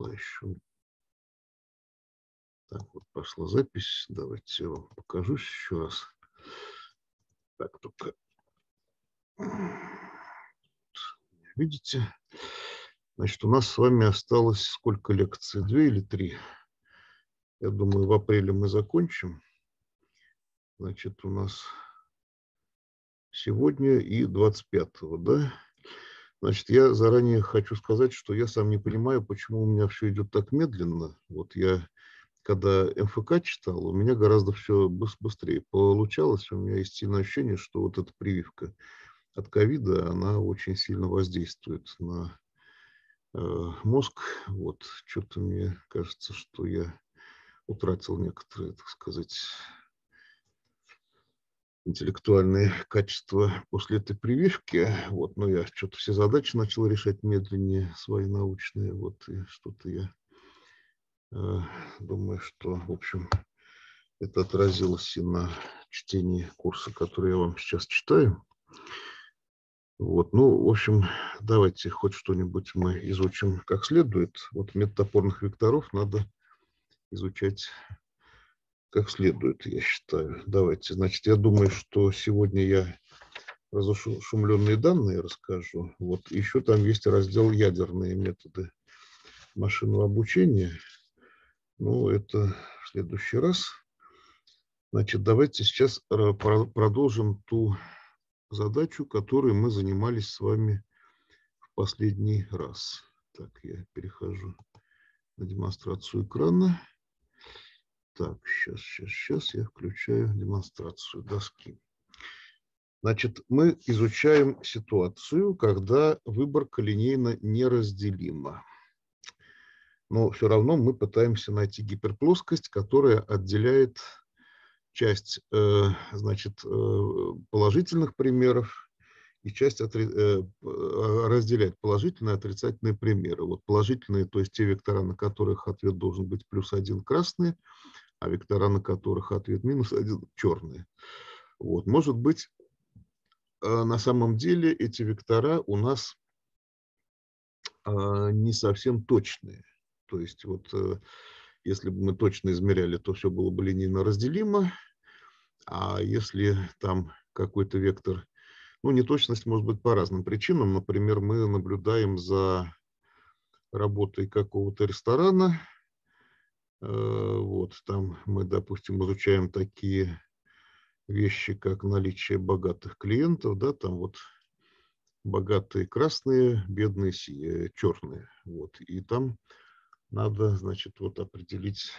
поищу. Так, вот пошла запись. Давайте я вам покажу еще раз. Так, только... Видите? Значит, у нас с вами осталось сколько лекций? Две или три? Я думаю, в апреле мы закончим. Значит, у нас сегодня и 25-го, да? Значит, я заранее хочу сказать, что я сам не понимаю, почему у меня все идет так медленно. Вот я, когда МФК читал, у меня гораздо все быстрее получалось. У меня есть сильное ощущение, что вот эта прививка от ковида, она очень сильно воздействует на э, мозг. Вот, что-то мне кажется, что я утратил некоторые, так сказать, интеллектуальные качества после этой прививки. Вот, но я что-то все задачи начал решать медленнее, свои научные. Вот, и что-то я э, думаю, что, в общем, это отразилось и на чтении курса, который я вам сейчас читаю. Вот, ну, в общем, давайте хоть что-нибудь мы изучим как следует. Вот метод опорных векторов надо изучать как следует, я считаю. Давайте, значит, я думаю, что сегодня я разошумленные данные расскажу. Вот еще там есть раздел «Ядерные методы машинного обучения». Ну, это в следующий раз. Значит, давайте сейчас э, продолжим ту задачу, которой мы занимались с вами в последний раз. Так, я перехожу на демонстрацию экрана. Так, сейчас, сейчас, сейчас я включаю демонстрацию доски. Значит, мы изучаем ситуацию, когда выборка линейно неразделима. Но все равно мы пытаемся найти гиперплоскость, которая отделяет часть э, значит, э, положительных примеров и часть отри... Э, разделяет положительные и отрицательные примеры. Вот положительные, то есть те вектора, на которых ответ должен быть плюс один красные – а вектора, на которых ответ минус 1, черные. Вот. Может быть, э, на самом деле эти вектора у нас э, не совсем точные. То есть вот э, если бы мы точно измеряли, то все было бы линейно разделимо. А если там какой-то вектор, ну, неточность может быть по разным причинам. Например, мы наблюдаем за работой какого-то ресторана, Э, вот, там мы, допустим, изучаем такие вещи, как наличие богатых клиентов, да, там вот богатые красные, бедные сие, э, черные. Вот. И там надо, значит, вот определить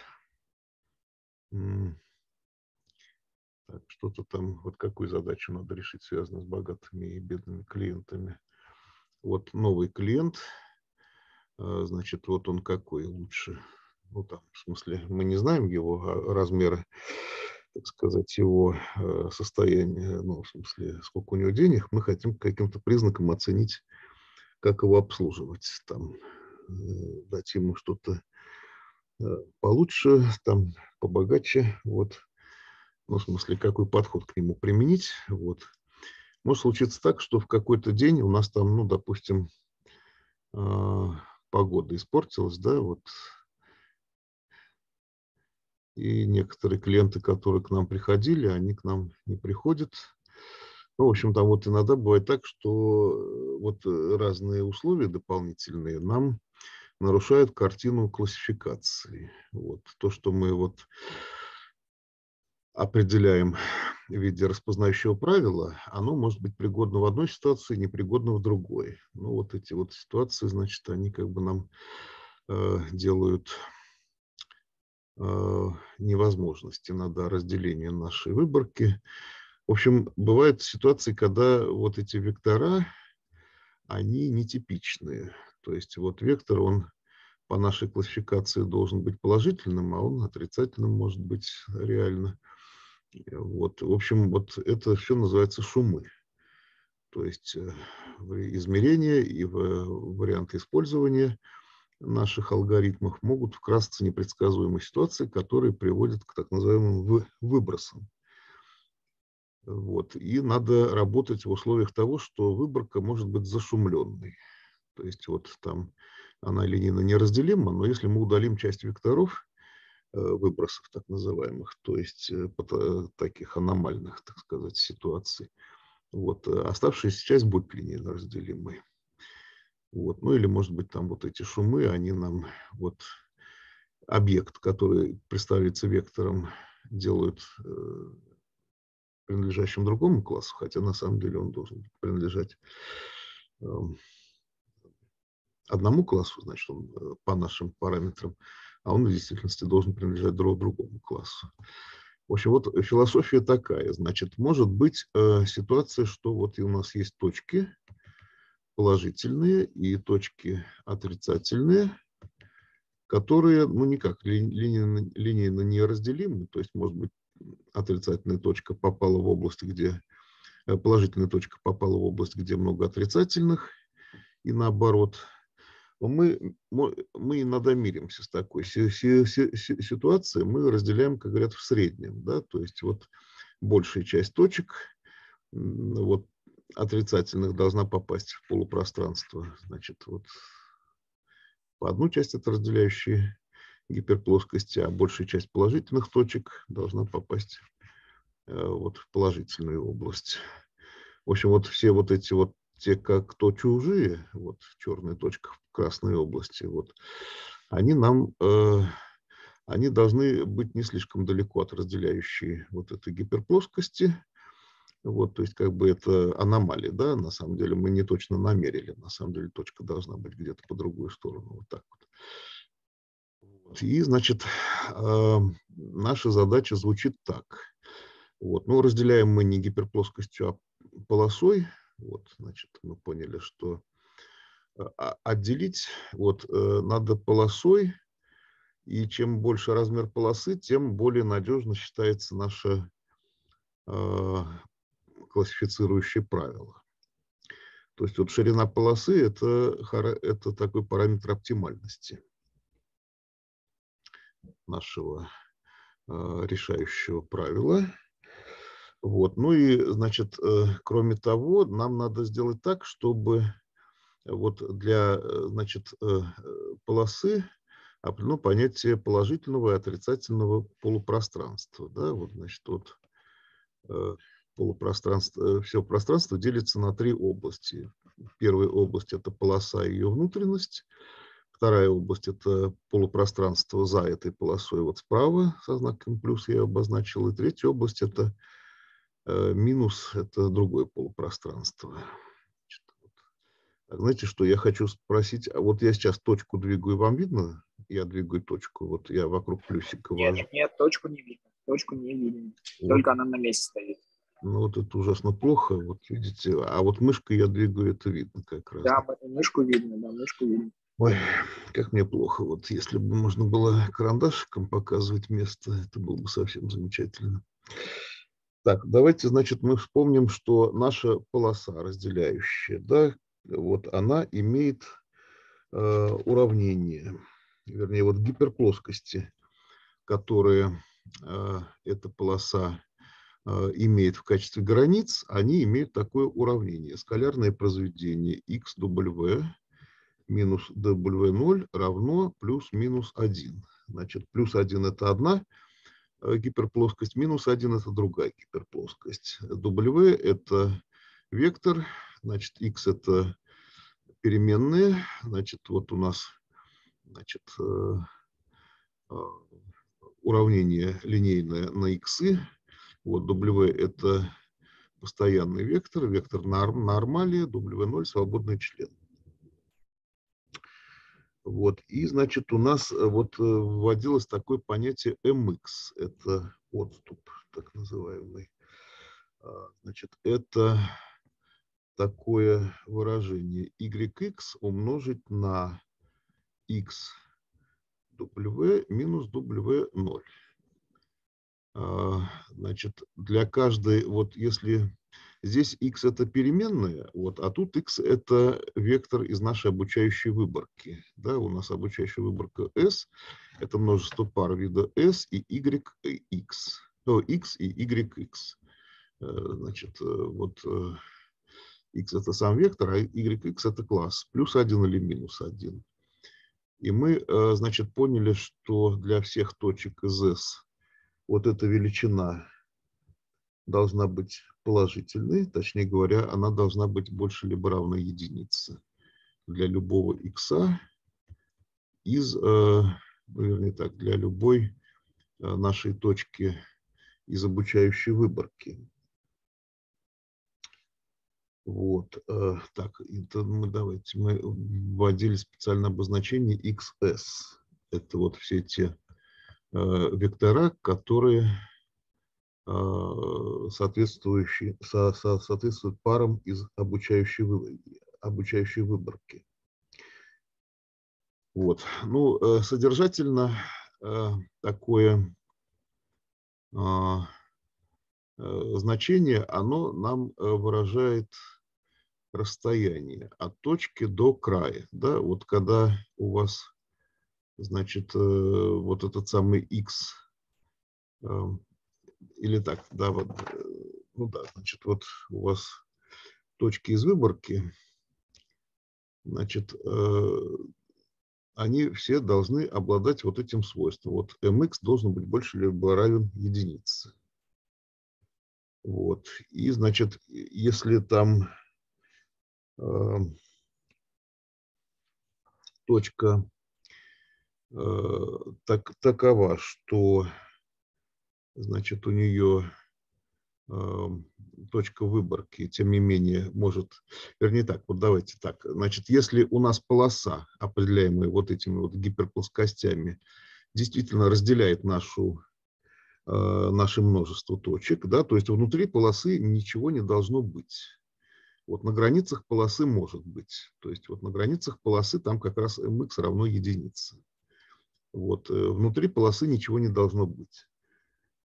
что-то там, вот какую задачу надо решить, связанную с богатыми и бедными клиентами. Вот новый клиент, э, значит, вот он какой лучше ну там, в смысле, мы не знаем его а размеры, так сказать, его э, состояние, ну, в смысле, сколько у него денег, мы хотим каким-то признаком оценить, как его обслуживать, там, э, дать ему что-то э, получше, там, побогаче, вот, ну, в смысле, какой подход к нему применить, вот. Может случиться так, что в какой-то день у нас там, ну, допустим, погода испортилась, да, вот и некоторые клиенты, которые к нам приходили, они к нам не приходят. Ну, в общем, там вот иногда бывает так, что э, вот э, разные условия дополнительные нам нарушают картину классификации. Вот то, что мы вот определяем в виде распознающего правила, оно может быть пригодно в одной ситуации, непригодно в другой. Ну, вот эти вот ситуации, значит, они как бы нам э, делают Э, невозможности, надо разделение нашей выборки. В общем, бывают ситуации, когда вот эти вектора, они нетипичные. То есть вот вектор, он по нашей классификации должен быть положительным, а он отрицательным может быть реально. Вот, в общем, вот это все называется шумы. То есть э, в измерении и в э, варианты использования – наших алгоритмах могут вкрасться непредсказуемые ситуации, которые приводят к так называемым выбросам. Вот. И надо работать в условиях того, что выборка может быть зашумленной. То есть вот там она линейно неразделима, но если мы удалим часть векторов э, выбросов так называемых, то есть э, э, таких аномальных, так сказать, ситуаций, вот, оставшаяся часть будет линейно разделимой. Вот. Ну или, может быть, там вот эти шумы, они нам вот объект, который представляется вектором, делают э, принадлежащим другому классу, хотя на самом деле он должен принадлежать э, одному классу, значит, он э, по нашим параметрам, а он в действительности должен принадлежать друг другому классу. В общем, вот философия такая. Значит, может быть э, ситуация, что вот у нас есть точки, положительные и точки отрицательные, которые ну, никак ли, линейно, линейно неразделимы. То есть, может быть, отрицательная точка попала в область, где э, положительная точка попала в область, где много отрицательных, и наоборот. Мы, мы иногда миримся с такой ситуацией, мы разделяем, как говорят, в среднем. Да? То есть вот большая часть точек, вот отрицательных должна попасть в полупространство. Значит, вот по одну часть от разделяющей гиперплоскости, а большая часть положительных точек должна попасть э, вот в положительную область. В общем, вот все вот эти вот те, как то чужие, вот в черная точка в красной области, вот, они нам, э, они должны быть не слишком далеко от разделяющей вот этой гиперплоскости, вот, то есть, как бы это аномалия, да, на самом деле мы не точно намерили, на самом деле точка должна быть где-то по другую сторону, вот так вот. вот. И, значит, э, наша задача звучит так. Вот, ну, разделяем мы не гиперплоскостью, а полосой. Вот, значит, мы поняли, что а, отделить вот э, надо полосой, и чем больше размер полосы, тем более надежно считается наша а, классифицирующее правило, То есть вот ширина полосы – это, это такой параметр оптимальности нашего э, решающего правила. Вот. Ну и, значит, э, кроме того, нам надо сделать так, чтобы вот для, э, значит, э, полосы а, ну понятие положительного и отрицательного полупространства. Да? Вот, значит, вот э, полупространство, э, все пространство делится на три области. Первая область – это полоса и ее внутренность. Вторая область – это полупространство за этой полосой, вот справа, со знаком плюс я обозначил. И третья область – это э, минус, это другое полупространство. Так, знаете, что я хочу спросить? А вот я сейчас точку двигаю, вам видно? Я двигаю точку, вот я вокруг плюсика вожу. Нет, нет, точку не видно, точку не видно, вот. только она на месте стоит. Ну, вот это ужасно плохо, вот видите. А вот мышкой я двигаю, это видно как раз. Да, мышку видно, да, мышку видно. Ой, как мне плохо. Вот если бы можно было карандашиком показывать место, это было бы совсем замечательно. Так, давайте, значит, мы вспомним, что наша полоса разделяющая, да, вот она имеет э, уравнение, вернее, вот гиперплоскости, которые э, эта полоса а, имеет в качестве границ, они имеют такое уравнение. Скалярное произведение x w минус w0 равно плюс-минус 1. Значит, плюс 1 – это одна а, гиперплоскость, минус 1 – это другая гиперплоскость. w – это вектор, значит, x – это переменные, значит, вот у нас значит, э, а, уравнение линейное на иксы – вот W – это постоянный вектор, вектор норм, нормалия, W0 – свободный член. Вот. И, значит, у нас э, вот э, вводилось такое понятие MX. Это отступ, так называемый. А, значит, это такое выражение YX умножить на X W минус W0. А, значит, для каждой, вот если здесь x это переменная, вот, а тут x это вектор из нашей обучающей выборки. Да, у нас обучающая выборка s, это множество пар вида s и y и x. То x и y, x. Э, значит, э, вот x э, это сам вектор, а y, x это класс, плюс 1 или минус 1. И мы, значит, поняли, что для всех точек из S вот эта величина должна быть положительной, точнее говоря, она должна быть больше либо равна единице для любого x из, э, ну, вернее так, для любой э, нашей точки из обучающей выборки. Вот, э, так, это мы, давайте, мы вводили специальное обозначение XS. Это вот все те Э, вектора, которые а, соответствующие, со, со, соответствуют парам из обучающей, обучающей выборки. Вот. Ну, э, содержательно э, такое а, значение, оно нам выражает расстояние от точки до края. Да? Вот когда у вас значит, э, вот этот самый x, эм, или так, да, вот, э, ну да, значит, вот у вас точки из выборки, значит, э, они все должны обладать вот этим свойством. Вот mx должен быть больше либо равен единице. Вот. И, значит, если там э, точка Э, так, такова, что значит, у нее эм, точка выборки, тем не менее, может, вернее так, вот давайте так, значит, если у нас полоса, определяемая вот этими вот гиперплоскостями, действительно разделяет нашу, э, наше множество точек, да, то есть внутри полосы ничего не должно быть. Вот на границах полосы может быть, то есть вот на границах полосы там как раз mx равно единице. Вот, э, внутри полосы ничего не должно быть.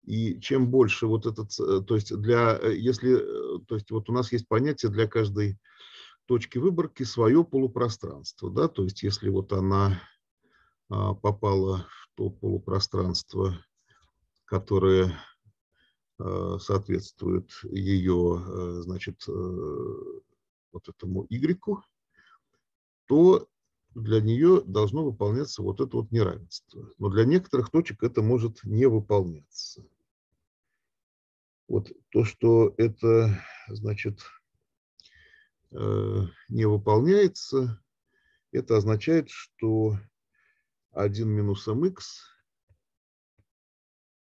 И чем больше вот этот, э, то есть для, э, если, то есть вот у нас есть понятие для каждой точки выборки свое полупространство, да, то есть если вот она а, попала в то полупространство, которое а, соответствует ее, значит, вот этому Y, то для нее должно выполняться вот это вот неравенство. Но для некоторых точек это может не выполняться. Вот то, что это, значит, э, не выполняется, это означает, что 1 минус mx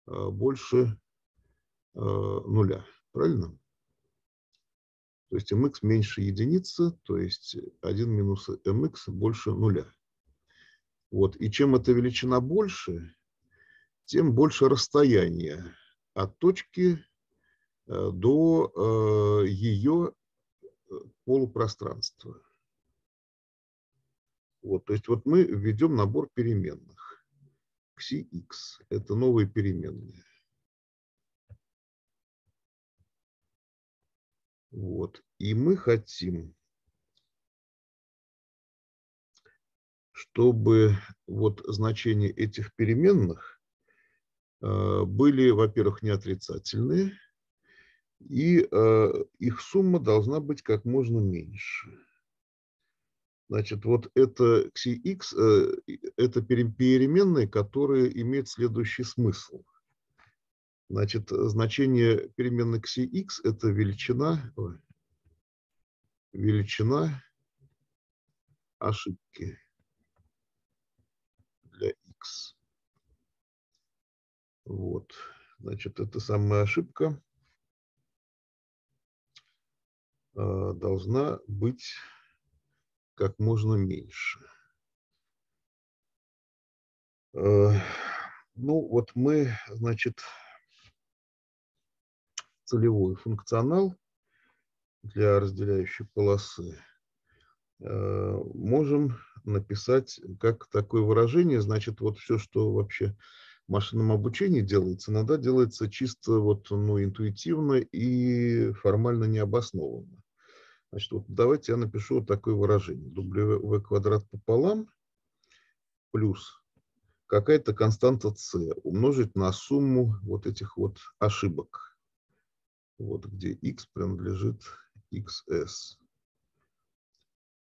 э, больше э, нуля. Правильно? То есть mx меньше единицы, то есть 1 минус mx больше нуля. Вот. И чем эта величина больше, тем больше расстояние от точки э, до э, ее э, полупространства. Вот, то есть вот мы введем набор переменных. Xi, X – это новые переменные. Вот. И мы хотим, чтобы вот значения этих переменных э, были, во-первых, не отрицательные, и э, их сумма должна быть как можно меньше. Значит, вот это xx, э, это переменные, которые имеют следующий смысл – Значит, э, значение переменной кси x – это величина, величина ошибки для x. Вот, значит, эта самая ошибка э, должна быть как можно меньше. Э, ну, вот мы, значит, целевой функционал для разделяющей полосы э, можем написать как такое выражение. Значит, вот все, что вообще в машинном обучении делается, иногда делается чисто вот, ну, интуитивно и формально необоснованно. Значит, вот давайте я напишу вот такое выражение. W квадрат пополам плюс какая-то константа c умножить на сумму вот этих вот ошибок вот где x принадлежит xs.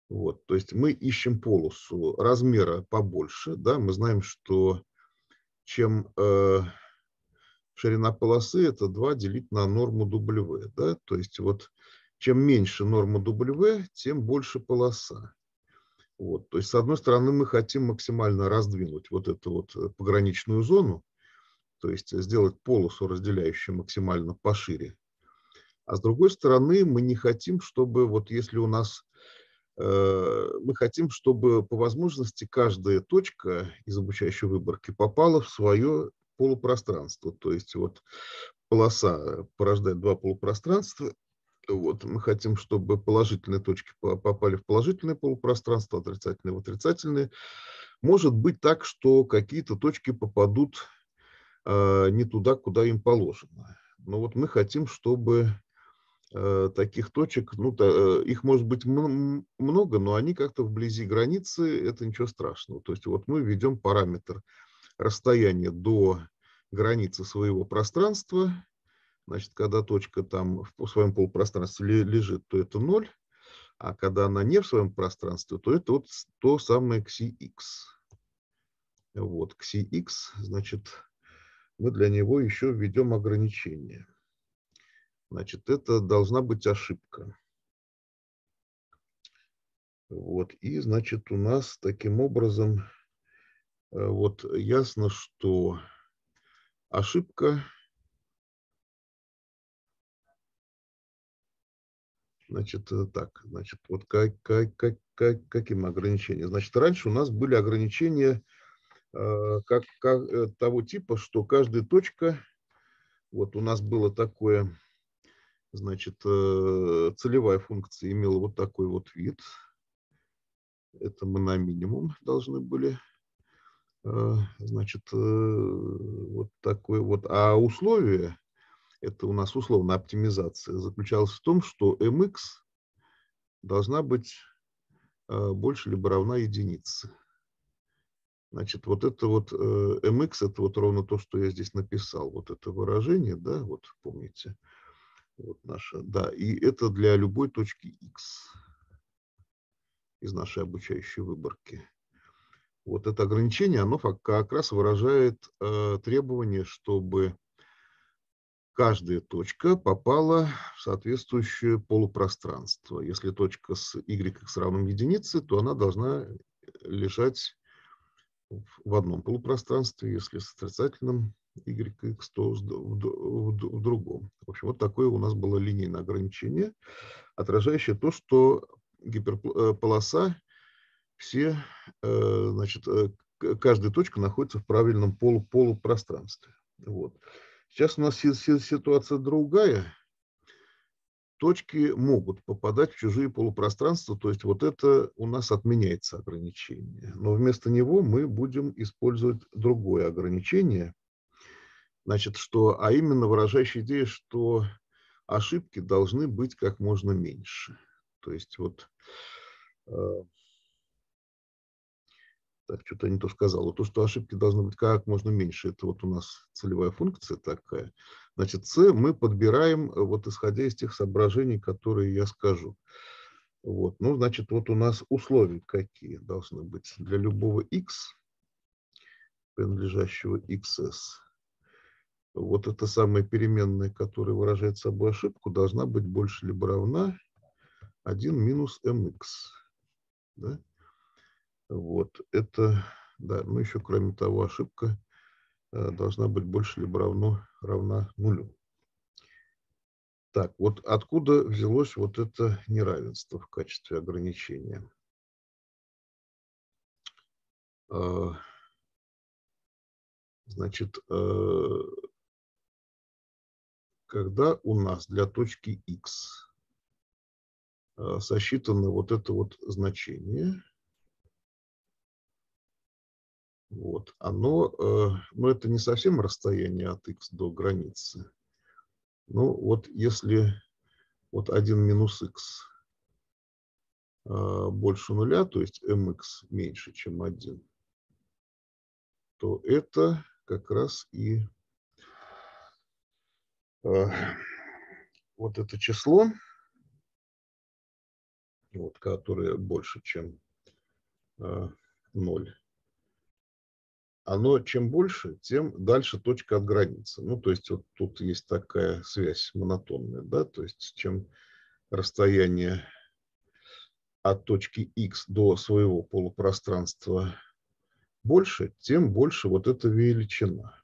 Вот, то есть мы ищем полосу размера побольше. Да? Мы знаем, что чем э, ширина полосы, это 2 делить на норму W. Да? То есть вот чем меньше норма W, тем больше полоса. Вот, то есть, с одной стороны, мы хотим максимально раздвинуть вот эту вот э, пограничную зону, то есть сделать полосу, разделяющую максимально пошире а с другой стороны, мы не хотим, чтобы вот если у нас э, мы хотим, чтобы по возможности каждая точка из обучающей выборки попала в свое полупространство. То есть вот полоса порождает два полупространства. Вот, мы хотим, чтобы положительные точки попали в положительное полупространство, отрицательные в отрицательные. Может быть так, что какие-то точки попадут э, не туда, куда им положено. Но вот мы хотим, чтобы Э, таких точек, ну, то, э, их может быть много, но они как-то вблизи границы, это ничего страшного. То есть вот мы введем параметр расстояния до границы своего пространства, значит, когда точка там в своем полупространстве лежит, то это ноль, а когда она не в своем пространстве, то это вот то самое кси Вот, кси значит, мы для него еще введем ограничение значит, это должна быть ошибка. Вот, и, значит, у нас таким образом, э, вот ясно, что ошибка, значит, э, так, значит, вот как, как, как, как, каким ограничением? Значит, раньше у нас были ограничения э, как, как, того типа, что каждая точка, вот у нас было такое Значит, э, целевая функция имела вот такой вот вид. Это мы на минимум должны были. Э, значит, э, вот такой вот. А условие, это у нас условная оптимизация, заключалось в том, что mx должна быть больше либо равна единице. Значит, вот это вот mx, это вот ровно то, что я здесь написал, вот это выражение, да, вот помните. Вот наша, да, и это для любой точки x из нашей обучающей выборки. Вот это ограничение, оно как раз выражает э, требование, чтобы каждая точка попала в соответствующее полупространство. Если точка с y равным единице, то она должна лежать в одном полупространстве, если с отрицательным, yx100 в другом. В общем, вот такое у нас было линейное ограничение, отражающее то, что гиперполоса э, все, э, значит, э, каждая точка находится в правильном полу полупространстве. Вот. Сейчас у нас ситуация другая. Точки могут попадать в чужие полупространства, то есть вот это у нас отменяется ограничение. Но вместо него мы будем использовать другое ограничение, Значит, что, а именно выражающая идея, что ошибки должны быть как можно меньше. То есть вот... Э, так, что-то не то сказал. то, что ошибки должны быть как можно меньше, это вот у нас целевая функция такая. Значит, С мы подбираем, э, вот исходя из тех соображений, которые я скажу. Вот, ну, значит, вот у нас условия какие должны быть для любого x, принадлежащего xs вот эта самая переменная, которая выражает собой ошибку, должна быть больше либо равна 1 минус mx. Да? Вот, это, да, ну еще кроме того, ошибка э, должна быть больше либо равно, равна нулю. Так, вот откуда взялось вот это неравенство в качестве ограничения? А, значит, э, когда у нас для точки x э, сосчитано вот это вот значение, вот, оно, э, но ну, это не совсем расстояние от x до границы. Ну вот если вот 1 минус x э, больше нуля, то есть mx меньше, чем 1, то это как раз и Э, вот это число, вот, которое больше, чем 0, э, оно чем больше, тем дальше точка от границы. Ну, то есть вот тут есть такая связь монотонная, да, то есть чем расстояние от точки x до своего полупространства больше, тем больше вот эта величина.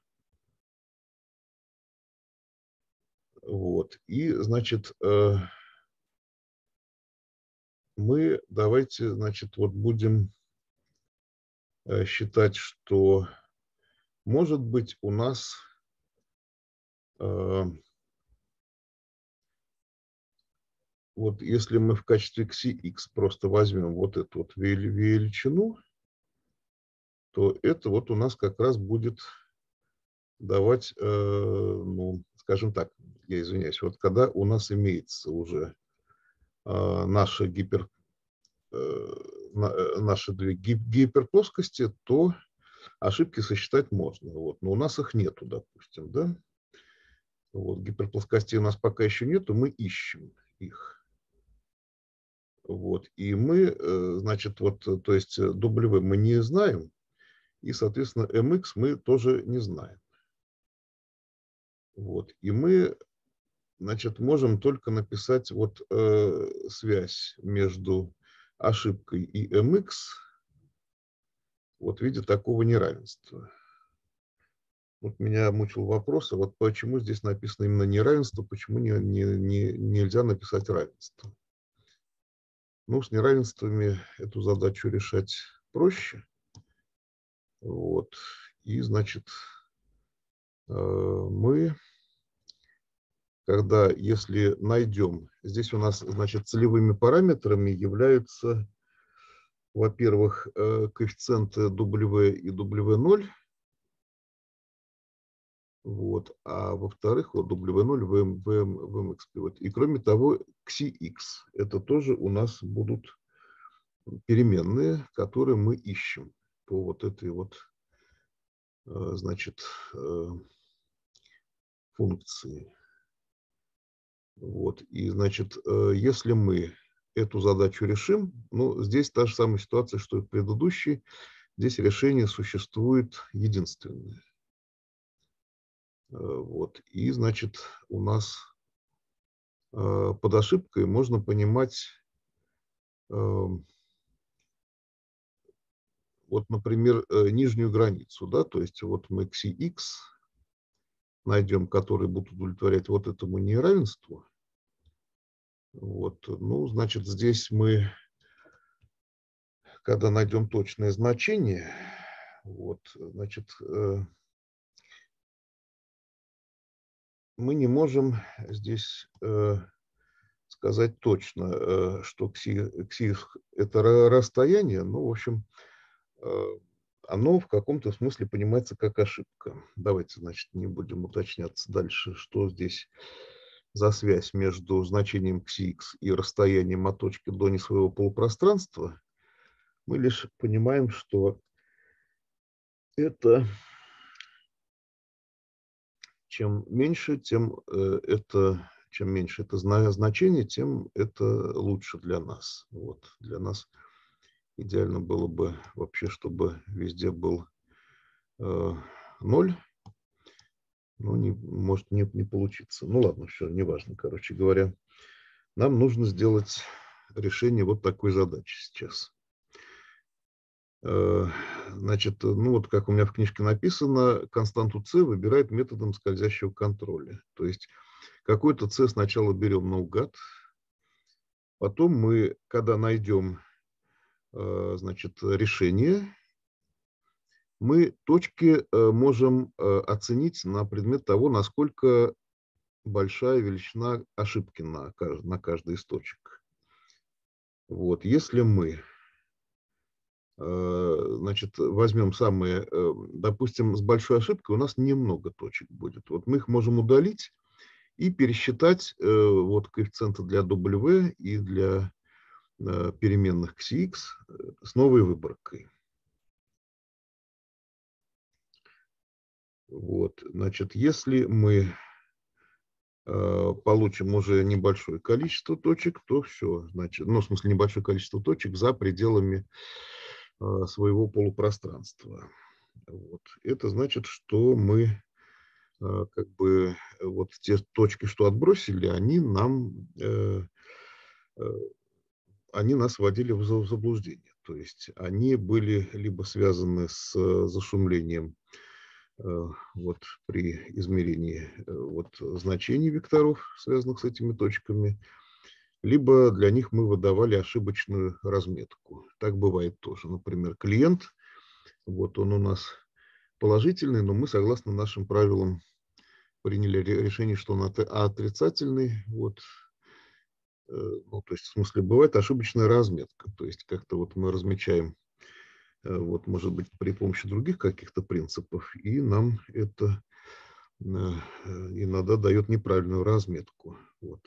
Вот. И, значит, э, мы давайте, значит, вот будем э, считать, что может быть у нас э, вот если мы в качестве xx просто возьмем вот эту вот величину, то это вот у нас как раз будет давать ну, скажем так, я извиняюсь, вот когда у нас имеется уже э, наша гипер, э, э, наши две гип, гиперплоскости, то ошибки сосчитать можно. Вот. Но у нас их нету, допустим. Да? Вот, гиперплоскостей у нас пока еще нету, мы ищем их. Вот. И мы, э, значит, вот, то есть э, W мы не знаем, и, соответственно, MX мы тоже не знаем. Вот. И мы значит, можем только написать вот, э, связь между ошибкой и mx вот, в виде такого неравенства. Вот меня мучил вопрос, а вот почему здесь написано именно неравенство, почему не, не, не, нельзя написать равенство? Ну, с неравенствами эту задачу решать проще. Вот. И, значит, Э, мы, когда, если найдем, здесь у нас, значит, целевыми параметрами являются, во-первых, э, коэффициенты W и W0, вот, а во-вторых, вот W0, VM, VM, VMX. Вот. И кроме того, XIX. Это тоже у нас будут переменные, которые мы ищем по вот этой вот, э, значит, функции. Вот. И, значит, э, если мы эту задачу решим, ну, здесь та же самая ситуация, что и в предыдущей. Здесь решение существует единственное. Э, вот. И, значит, у нас э, под ошибкой можно понимать, эм, вот, например, нижнюю границу, да, то есть вот мы к найдем, которые будут удовлетворять вот этому неравенству, вот, ну, значит, здесь мы, когда найдем точное значение, вот, значит, э, мы не можем здесь э, сказать точно, э, что кси кси это расстояние, ну, в общем, оно в каком-то смысле понимается как ошибка. Давайте, значит, не будем уточняться дальше, что здесь за связь между значением xx и расстоянием от точки до не своего полупространства, мы лишь понимаем, что это чем меньше, тем э, это чем меньше это значение, тем это лучше для нас. Вот, для нас Идеально было бы вообще, чтобы везде был э, 0. Ну, не, может, не, не получится. Ну, ладно, все, неважно, короче говоря. Нам нужно сделать решение вот такой задачи сейчас. Э, значит, ну вот как у меня в книжке написано, константу С выбирает методом скользящего контроля. То есть какой-то С сначала берем наугад, потом мы, когда найдем Э, значит, решение, мы точки э, можем э, оценить на предмет того, насколько большая величина ошибки на, на каждый из точек. Вот, если мы значит, возьмем самые, допустим, с большой ошибкой у нас немного точек будет. Вот мы их можем удалить и пересчитать вот коэффициенты для W и для Э, переменных x x э, с новой выборкой. Вот, значит, если мы э, получим уже небольшое количество точек, то все, значит, ну, в смысле, небольшое количество точек за пределами своего полупространства. Вот. Это значит, что мы как бы вот те точки, что отбросили, они нам они нас вводили в заблуждение. То есть они были либо связаны с э, зашумлением э, вот, при измерении э, вот, значений векторов, связанных с этими точками, либо для них мы выдавали ошибочную разметку. Так бывает тоже. Например, клиент, вот он у нас положительный, но мы согласно нашим правилам приняли решение, что он отрицательный. Вот Э, ну, то есть, в смысле, бывает ошибочная разметка, то есть, как-то вот мы размечаем, э, вот, может быть, при помощи других каких-то принципов, и нам это э, иногда дает неправильную разметку, вот.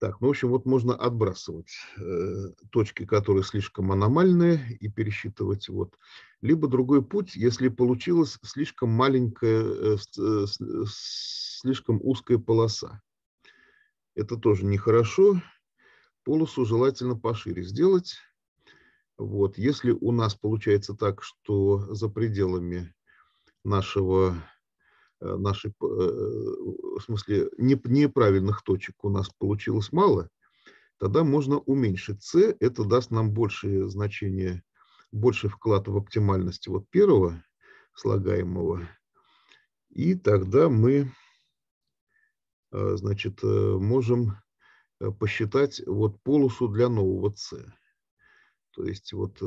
Так, ну, в общем, вот можно отбрасывать э, точки, которые слишком аномальные, и пересчитывать. Вот. Либо другой путь, если получилась слишком маленькая, э, э, слишком узкая полоса. Это тоже нехорошо. Полосу желательно пошире сделать. Вот. Если у нас получается так, что за пределами нашего э, нашей, э, в смысле, неправильных точек у нас получилось мало, тогда можно уменьшить c, это даст нам большее значение, больший вклад в оптимальность вот первого слагаемого, и тогда мы Э, значит, э, можем э, посчитать вот полосу для нового С. То есть вот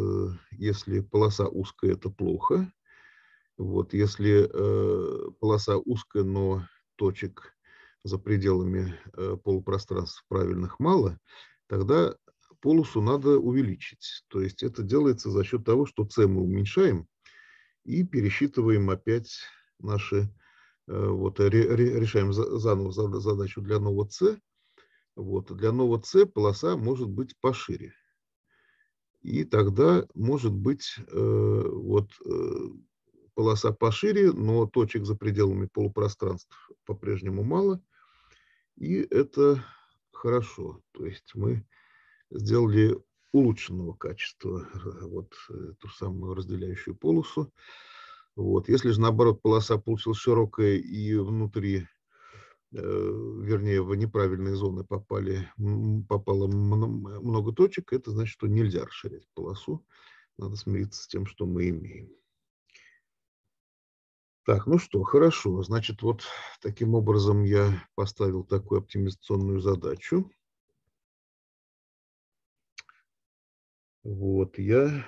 если полоса узкая, это плохо. Вот если полоса узкая, но точек за пределами полупространств правильных мало, тогда полосу надо увеличить. То есть это делается за счет того, что С мы уменьшаем и пересчитываем опять наши Э, вот, э, решаем заново задачу для нового c. Вот, для нового c полоса может быть пошире. И тогда может быть э, вот, полоса пошире, но точек за пределами полупространств по-прежнему мало. И это хорошо. То есть мы сделали улучшенного качества вот, ту самую разделяющую полосу. Вот. Если же, наоборот, полоса получилась широкая и внутри, э, вернее, в неправильные зоны попали, попало много точек, это значит, что нельзя расширять полосу. Надо смириться с тем, что мы имеем. Так, ну что, хорошо. Значит, вот таким образом я поставил такую оптимизационную задачу. Вот я,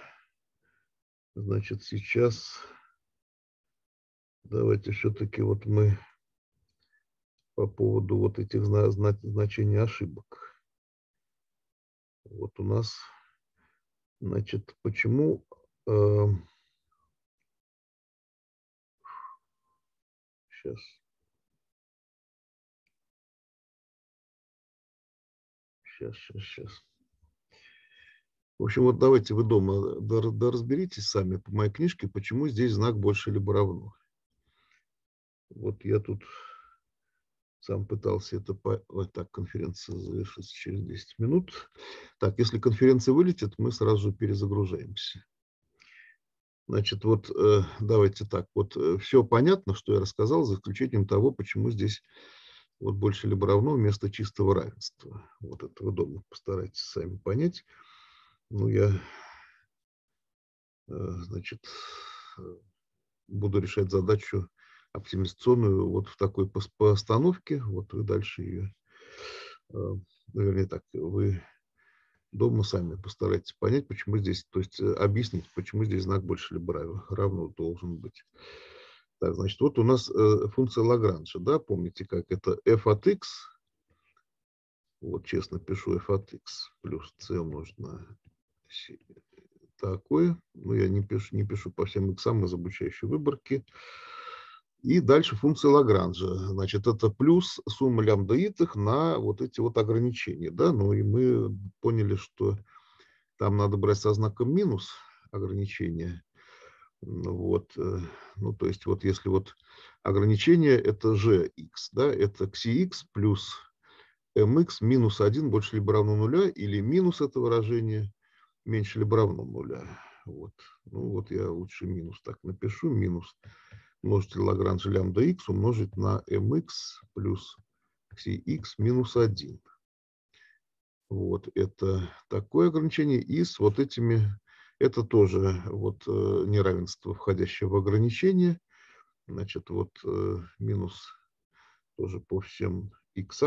значит, сейчас Давайте все-таки вот мы по поводу вот этих значений ошибок. Вот у нас, значит, почему э, эм, сейчас сейчас, сейчас, сейчас. В общем, вот давайте вы дома да, да разберитесь сами по моей книжке, почему здесь знак больше либо равно. Вот я тут сам пытался это... По... Вот так, конференция завершится через 10 минут. Так, если конференция вылетит, мы сразу перезагружаемся. Значит, вот э, давайте так. Вот э, все понятно, что я рассказал, за исключением того, почему здесь вот больше либо равно вместо чистого равенства. Вот этого дома постарайтесь сами понять. Ну, я, э, значит, буду решать задачу оптимизационную вот в такой постановке. Вот вы дальше ее, э, наверное, ну, так, вы дома сами постарайтесь понять, почему здесь, то есть э, объяснить, почему здесь знак больше либо равно должен быть. Так, значит, вот у нас э, функция Лагранжа, да, помните, как это f от x, вот честно пишу f от x плюс c умножить на такое, но ну, я не пишу, не пишу по всем x из обучающей выборки, и дальше функция Лагранжа. Значит, это плюс сумма лямбда итых на вот эти вот ограничения. Да? Ну и мы поняли, что там надо брать со знаком минус ограничения. Ну вот, э, ну, то есть, вот если вот ограничение это gx, да, это xx плюс mx эм минус 1 больше либо равно нуля, или минус это выражение меньше либо равно нуля. Вот, ну, вот я лучше минус так напишу, минус множитель Лагранжа лямбда х умножить на mx плюс xx минус 1. Вот это такое ограничение. И с вот этими, это тоже вот э, неравенство, входящее в ограничение. Значит, вот э, минус тоже по всем x.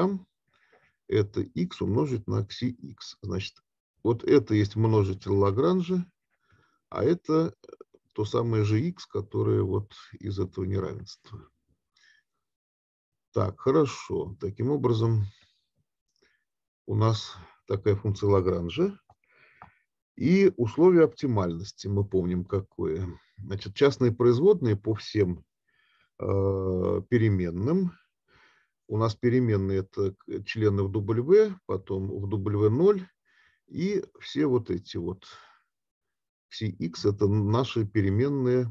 Это x умножить на xx. Значит, вот это есть множитель Лагранжа, а это то самое же x, которое вот из этого неравенства. Так, хорошо. Таким образом, у нас такая функция Лагранжа. И условие оптимальности мы помним какое. Значит, частные производные по всем э, переменным. У нас переменные это члены в W, потом в W0 и все вот эти вот Кси x – это наши переменные,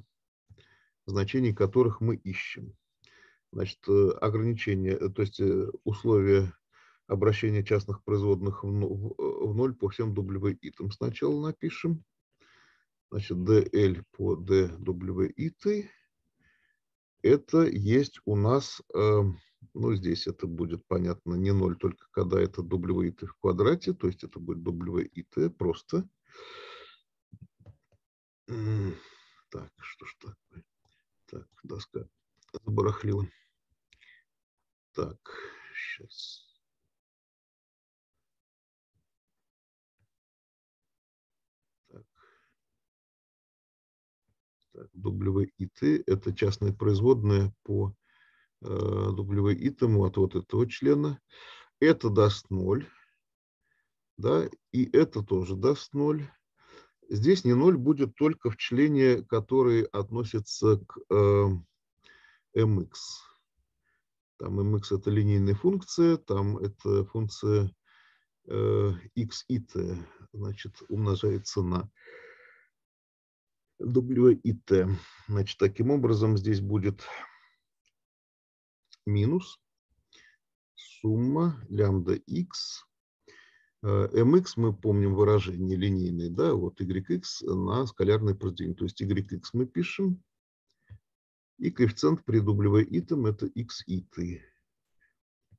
значения которых мы ищем. Значит, э, ограничение, э, то есть э, условия обращения частных производных в ну, ноль по всем итам сначала напишем. Значит, dl по dwit это есть у нас, ну здесь это будет понятно не ноль только когда это W и в квадрате, то есть это будет W и просто. Так, что ж такое? Так, доска забарахлила. Так, сейчас. Так. Так, ит это частная производная по э, итому от вот этого члена. Это даст 0. Да, и это тоже даст 0. Здесь не ноль будет только в члене, который относится к э, mx. Там mx это линейная функция, там это функция э, x и t, значит, умножается на w и t. Значит, таким образом здесь будет минус сумма лямбда x Э, mx, мы помним выражение линейное, да, вот yx на скалярное произведение. То есть yx мы пишем, и коэффициент, придубливая итом, это x иты.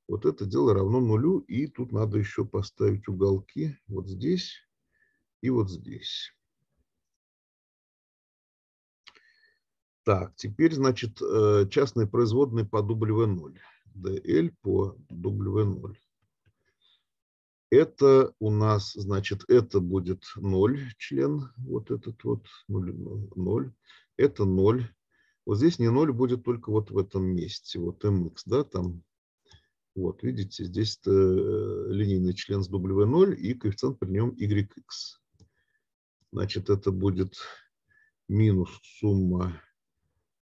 Вот это дело равно нулю, и тут надо еще поставить уголки вот здесь и вот здесь. Так, теперь, значит, э, частные производные по W0. DL по W0. Это у нас, значит, это будет 0 член, вот этот вот 0, 0. Это 0. Вот здесь не 0 будет только вот в этом месте, вот mx, да, там. Вот, видите, здесь э, линейный член с W0 и коэффициент при нем yx. Значит, это будет минус сумма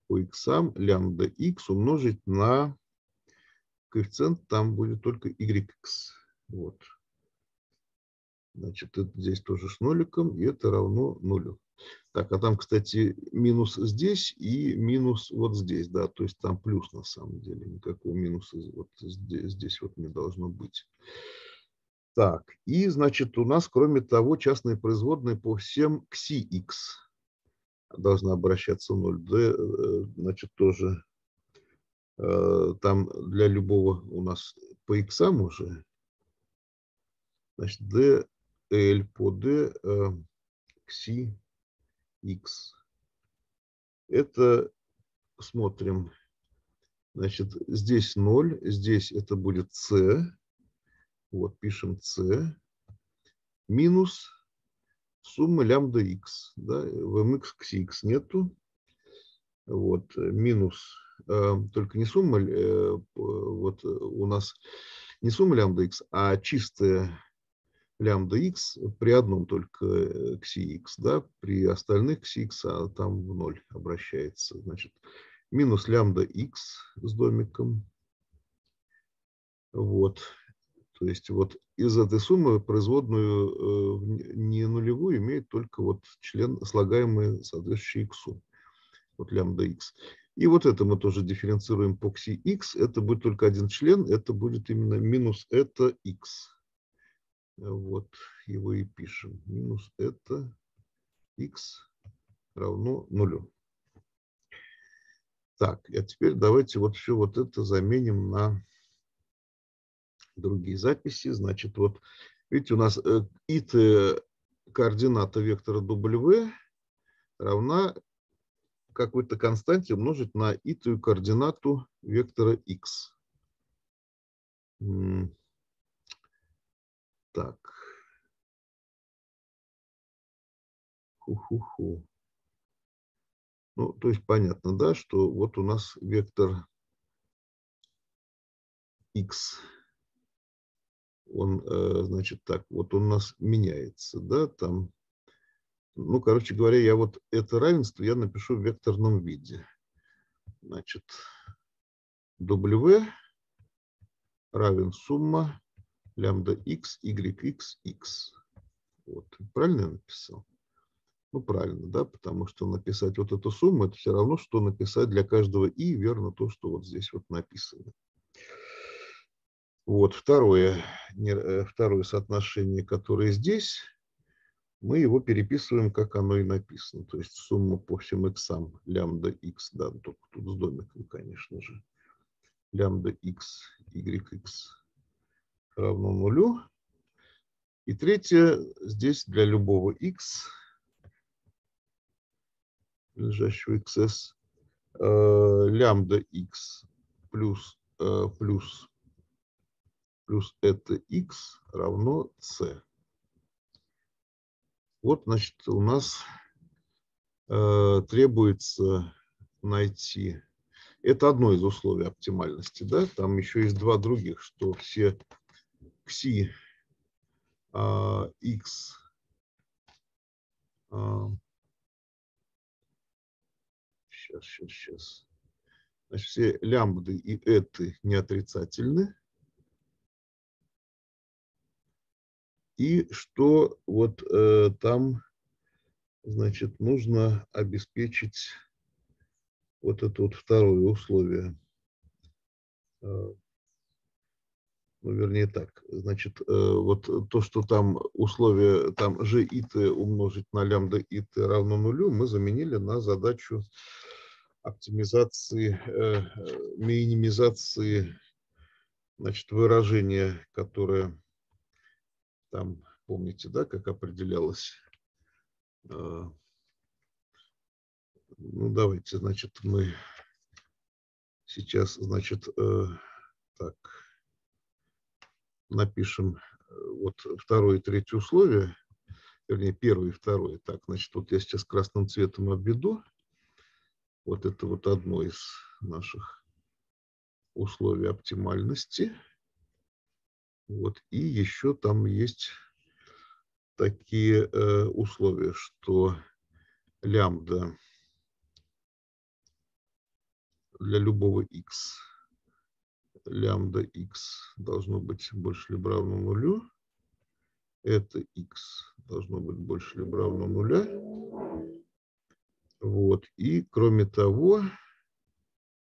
по x лямбда x умножить на коэффициент, там будет только yx. Вот. Значит, это здесь тоже с ноликом, и это равно нулю. Так, а там, кстати, минус здесь и минус вот здесь, да, то есть там плюс на самом деле, никакого минуса вот здесь, здесь вот не должно быть. Так, и, значит, у нас, кроме того, частные производные по всем xx должна обращаться 0. d, э, значит, тоже э, там для любого у нас по x уже, значит, d L по D кси X. Это смотрим. Значит, здесь 0, здесь это будет C. Вот, пишем C. Минус сумма лямбда X. Да? В MX кси X нету. Вот, минус, э, только не сумма, э, вот у нас не сумма лямбда X, а чистая лямбда x при одном только x, э, да, при остальных x, а там в ноль обращается. Значит, минус лямбда x с домиком. Вот. То есть вот из этой суммы производную э, не нулевую имеет только вот член, слагаемый соответствующий x. Вот лямбда x. И вот это мы тоже дифференцируем по xi x. Это будет только один член, это будет именно минус это x. Вот его и пишем. Минус это x равно нулю. Так, а теперь давайте вот все вот это заменим на другие записи. Значит, вот видите, у нас it э, э, координата вектора W равна какой-то константе умножить на итую координату вектора x. Так. Ху-ху-ху. Ну, то есть понятно, да, что вот у нас вектор x, он, э, значит, так, вот он у нас меняется, да, там, ну, короче говоря, я вот это равенство я напишу в векторном виде. Значит, W равен сумма лямбда x, y, x, x. Вот. Правильно я написал? Ну, правильно, да, потому что написать вот эту сумму, это все равно, что написать для каждого и верно то, что вот здесь вот написано. Вот второе, не э, второе соотношение, которое здесь, мы его переписываем, как оно и написано. То есть сумма по всем x, лямбда x, да, ну, только тут с домиком, конечно же. Лямбда x, y, x, равно нулю. И третье, здесь для любого x, лежащего xs, э, лямбда x плюс, э, плюс, плюс это x равно c. Вот, значит, у нас э, требуется найти... Это одно из условий оптимальности, да? Там еще есть два других, что все кси x сейчас, а, а, сейчас, сейчас. Значит, все лямбды и эты не отрицательны. И что вот э, там, значит, нужно обеспечить вот это вот второе условие. Э, ну, вернее так, значит, э, вот то, что там условие, там g и t умножить на лямбда и t равно нулю, мы заменили на задачу оптимизации, э, минимизации, значит, выражения, которое там, помните, да, как определялось? Э, ну, давайте, значит, мы сейчас, значит, так напишем э, вот второе и третье условие, вернее, первое и второе. Так, значит, вот я сейчас красным цветом обведу. Вот это вот одно из наших условий оптимальности. Вот, и еще там есть такие э, условия, что лямбда для любого x лямбда x должно быть больше либо равно нулю. Это x должно быть больше либо равно нуля. Вот. И кроме того,